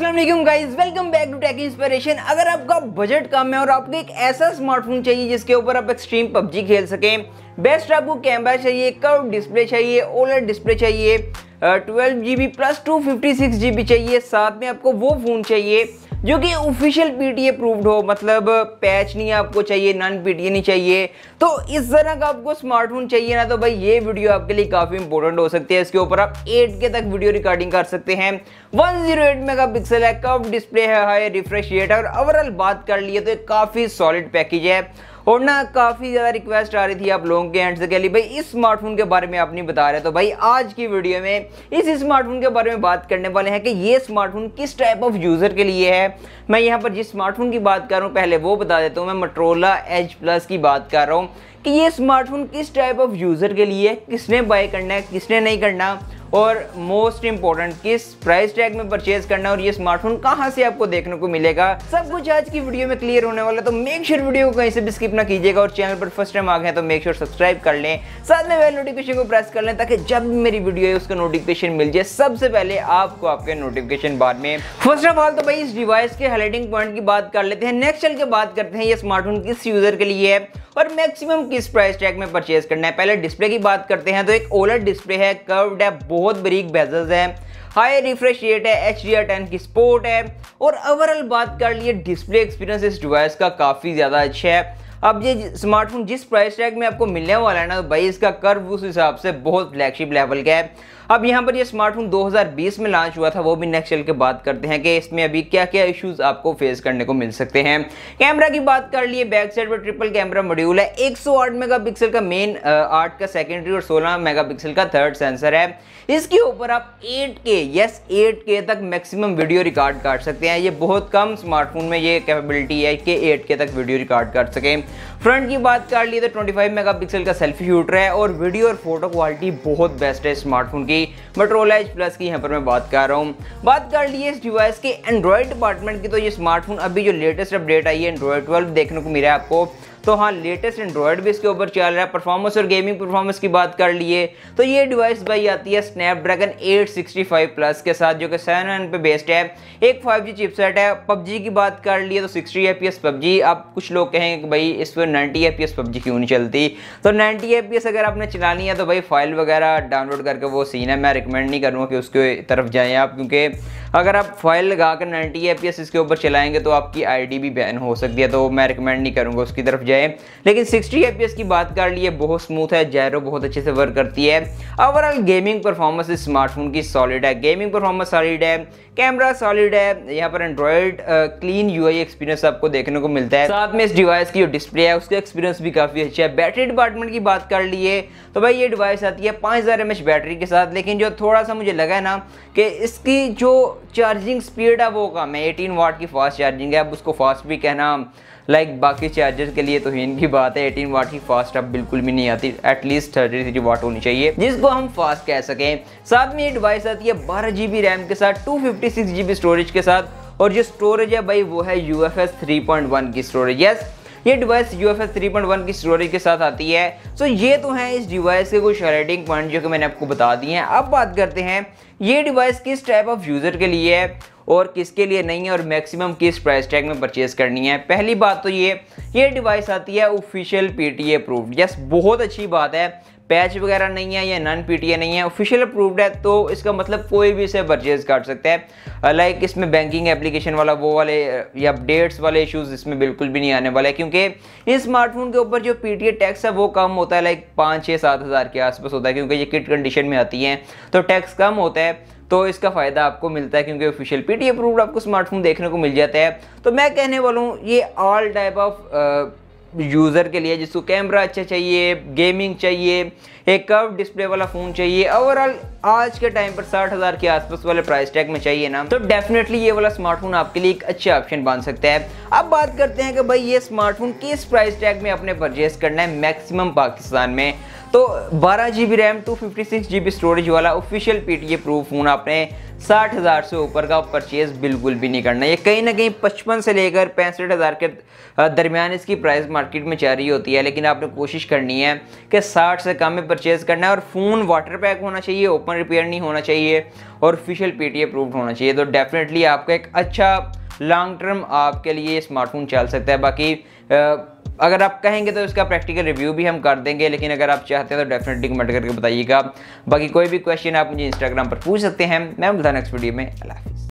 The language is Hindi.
Aslam guys welcome back to tech inspiration अगर आपका बजट कम है और आपको एक ऐसा स्मार्टफोन चाहिए जिसके ऊपर आप एक्सट्रीम पबजी खेल सकें बेस्ट आपको कैमरा चाहिए कर्व डिस्प्ले चाहिए ओलर डिस्प्ले चाहिए twelve G B plus two fifty six G B चाहिए साथ में आपको वो फ़ोन चाहिए जो कि ऑफिशियल पीटीए प्रूव हो मतलब पैच नहीं आपको चाहिए नॉन पीटीए नहीं चाहिए तो इस तरह का आपको स्मार्टफोन चाहिए ना तो भाई ये वीडियो आपके लिए काफ़ी इंपॉर्टेंट हो सकती है इसके ऊपर आप एट के तक वीडियो रिकॉर्डिंग कर सकते हैं one zero eight mega pixel है कब डिस्प्ले है हाई रिफ्रेश रेट है और ओवरऑल बात कर लिए तो काफ़ी सॉलिड पैकेज है और ना काफ़ी ज़्यादा रिक्वेस्ट आ रही थी आप लोगों के एंड से कह ली भाई इस स्मार्टफोन के बारे में आप नहीं बता रहे तो भाई आज की वीडियो में इस स्मार्टफोन के बारे में बात करने वाले हैं कि ये स्मार्टफोन किस टाइप ऑफ यूज़र के लिए है मैं यहाँ पर जिस स्मार्टफोन की बात कर रहा हूँ पहले वो बता देता हूँ मैं मट्रोला एच प्लस की बात कर रहा हूँ कि ये स्मार्टफोन किस टाइप ऑफ यूज़र के लिए किसने बाय करना है किसने नहीं करना और मोस्ट इम्पोर्टेंट किस प्राइस टैग में परचेज करना और ये स्मार्टफोन कहाँ से आपको देखने को मिलेगा सब कुछ आज की वीडियो में क्लियर होने वाला तो मेक श्योर वीडियो को कहीं से भी स्किप ना कीजिएगा और चैनल पर फर्स्ट टाइम आ गए तो मेक श्योर सब्सक्राइब कर लें साथ में बेल नोटिफिकेशन को प्रेस कर लें ताकि जब भी मेरी वीडियो है उसका नोटिफिकेशन मिल जाए सबसे पहले आपको आपके नोटिफिकेशन बाद में फर्स्ट ऑफ ऑल तो भाई इस डिवाइस के हाइलाइटिंग पॉइंट की बात कर लेते हैं नेक्स्ट चल के बात करते हैं ये स्मार्टफोन किस यूजर के लिए है पर मैक्सिमम किस प्राइस टैग में परचेज करना है पहले डिस्प्ले की बात करते हैं तो एक ओलर डिस्प्ले है कर्व्ड है बहुत बरीक बेजल्स है हाई रिफ्रेश रेट है एच डी आर टेन की स्पोर्ट है और ओवरऑल बात कर लिए डिस्प्ले एक्सपीरियंस इस डिवाइस का काफ़ी ज़्यादा अच्छा है अब ये स्मार्टफोन जिस प्राइस टैग में आपको मिलने वाला है ना तो भाई इसका कर्व उस हिसाब से बहुत फ्लैगशिप लेवल का है अब यहाँ पर ये स्मार्टफोन 2020 में लॉन्च हुआ था वो भी नेक्स्ट चल के बात करते हैं कि इसमें अभी क्या क्या इश्यूज आपको फेस करने को मिल सकते हैं कैमरा की बात कर लिए बैक साइड पर ट्रिपल कैमरा मॉड्यूल है एक मेगापिक्सल का मेन आठ का सेकेंडरी और सोलह मेगापिक्सल का थर्ड सेंसर है इसके ऊपर आप 8K यस 8K तक मैक्सिमम वीडियो रिकॉर्ड कर सकते हैं ये बहुत कम स्मार्टफोन में ये कैपेबिलिटी है कि 8K तक वीडियो रिकॉर्ड कर सकें फ्रंट की बात कर लिए तो 25 मेगापिक्सल का सेल्फी शूटर है और वीडियो और फोटो क्वालिटी बहुत बेस्ट है स्मार्टफोन की के एच प्लस की यहाँ पर मैं बात कर रहा हूँ बात कर ली इस डिवाइस के एंड्रॉयड डिपार्टमेंट की तो ये स्मार्टफोन अभी जो लेटेस्ट अपडेट आई है एंड्रॉयड ट्वेल्व देखने को मिला है आपको तो हाँ लेटेस्ट एंड्रॉयड भी इसके ऊपर चल रहा है परफॉर्मेंस और गेमिंग परफॉर्मेंस की बात कर लिए तो ये डिवाइस भाई आती है स्नैपड्रैगन 865 प्लस के साथ जो कि सेवन एन पे बेस्ड है एक 5G चिपसेट है पबजी की बात कर लिए तो 60 एस पबजी आप कुछ लोग कहें कि भाई इस पर नाइन्टी एफ पबजी क्यों नहीं चलती तो नाइन्टी एफ अगर आपने चलानी है तो भाई फाइल वगैरह डाउनलोड करके वो सीन है मैं रिकमेंड नहीं करूँगा कि उसके तरफ जाएँ आप क्योंकि अगर आप फाइल लगा कर नाइन्टी एस इसके ऊपर चलाएंगे तो आपकी आई भी बैन हो सकती है तो मैं रिकमेंड नहीं करूँगा उसकी तरफ जाए जाए लेकिन 60 एफ की बात कर लिए बहुत स्मूथ है जैरो बहुत अच्छे से वर्क करती है ओवरऑल गेमिंग परफॉर्मेंस इस स्मार्टफोन की सॉलिड है गेमिंग परफॉर्मेंस सॉलिड है कैमरा सॉलिड है यहाँ पर एंड्रॉयड क्लीन यू एक्सपीरियंस आपको देखने को मिलता है साथ में इस डिवाइस की जो डिस्प्ले है उसका एक्सपीरियंस भी काफ़ी अच्छा है बैटरी डिपार्टमेंट की बात कर लिए तो भाई ये डिवाइस आती है पाँच हज़ार बैटरी के साथ लेकिन जो थोड़ा सा मुझे लगा है ना कि इसकी जो चार्जिंग स्पीड है वो कम है एटीन वाट की फास्ट चार्जिंग है अब उसको फास्ट भी कहना लाइक बाकी चार्जर के लिए तो इनकी बात है एटीन वाट की फास्ट अब बिल्कुल भी नहीं आती एटलीस्ट थर्टी थ्री वाट होनी चाहिए जिसको हम फास्ट कह सकें साथ में ये डिवाइस आती है बारह जीबी रैम के साथ two fifty six GB storage के साथ और जो स्टोरेज है भाई वो है U F S three point one की स्टोरेज यस ये device U F S three point one की स्टोरेज के साथ आती है सो ये तो हैं इस डिवाइस के कुछ हेडिंग पॉइंट जो कि मैंने आपको बता दिए हैं अब बात करते हैं ये डिवाइस किस टाइप ऑफ यूज़र के लिए है और किसके लिए नहीं है और मैक्सिमम किस प्राइस टैग में परचेज़ करनी है पहली बात तो ये ये डिवाइस आती है official P T approved yes बहुत अच्छी बात है पैच वगैरह नहीं है या नॉन पीटीए नहीं है ऑफिशियल अप्रूव्ड है तो इसका मतलब कोई भी इसे परचेज कर सकता है लाइक इसमें बैंकिंग एप्लीकेशन वाला वो वाले या अपडेट्स वाले इशूज़ इसमें बिल्कुल भी नहीं आने वाले क्योंकि इस स्मार्टफोन के ऊपर जो पी टैक्स है वो कम होता है लाइक पाँच छः सात हज़ार के आसपास होता है क्योंकि ये किट कंडीशन में आती हैं तो टैक्स कम होता है तो इसका फ़ायदा आपको मिलता है क्योंकि ऑफिशियल पी अप्रूव्ड आपको स्मार्टफोन देखने को मिल जाता है तो मैं कहने वाला हूँ ये ऑल टाइप ऑफ यूज़र के लिए जिसको कैमरा अच्छा चाहिए गेमिंग चाहिए एक कर्व डिस्प्ले वाला फ़ोन चाहिए ओवरऑल आज के टाइम पर साठ हज़ार के आसपास वाले प्राइस टैग में चाहिए ना तो डेफिनेटली ये वाला स्मार्टफोन आपके लिए एक अच्छा ऑप्शन बन सकता है अब बात करते हैं कि भाई ये स्मार्टफोन किस प्राइस टैग में अपने परचेस करना है मैक्सिमम पाकिस्तान में तो बारह G B RAM two fifty six G B storage वाला official P T A proof phone आपने साठ हज़ार से ऊपर का परचेज़ बिल्कुल भी नहीं करना ये कहीं ना कहीं पचपन से लेकर पैंसठ हज़ार के दरमियान इसकी प्राइस मार्केट में जा रही होती है लेकिन आपने कोशिश करनी है कि साठ से कम में परचेज करना है और फ़ोन वाटर पैक होना चाहिए ओपन रिपेयर नहीं होना चाहिए और ऑफिशियल पी अप्रूव्ड होना चाहिए तो डेफिनेटली आपका एक अच्छा लॉन्ग टर्म आपके लिए स्मार्टफोन चल सकता है बाकी अगर आप कहेंगे तो इसका प्रैक्टिकल रिव्यू भी हम कर देंगे लेकिन अगर आप चाहते हैं तो डेफिनेटली कमेंट करके बताइएगा बाकी कोई भी क्वेश्चन आप मुझे इंस्टाग्राम पर पूछ सकते हैं मैं बता नेक्स्ट वीडियो में अल्लाह हाफिज़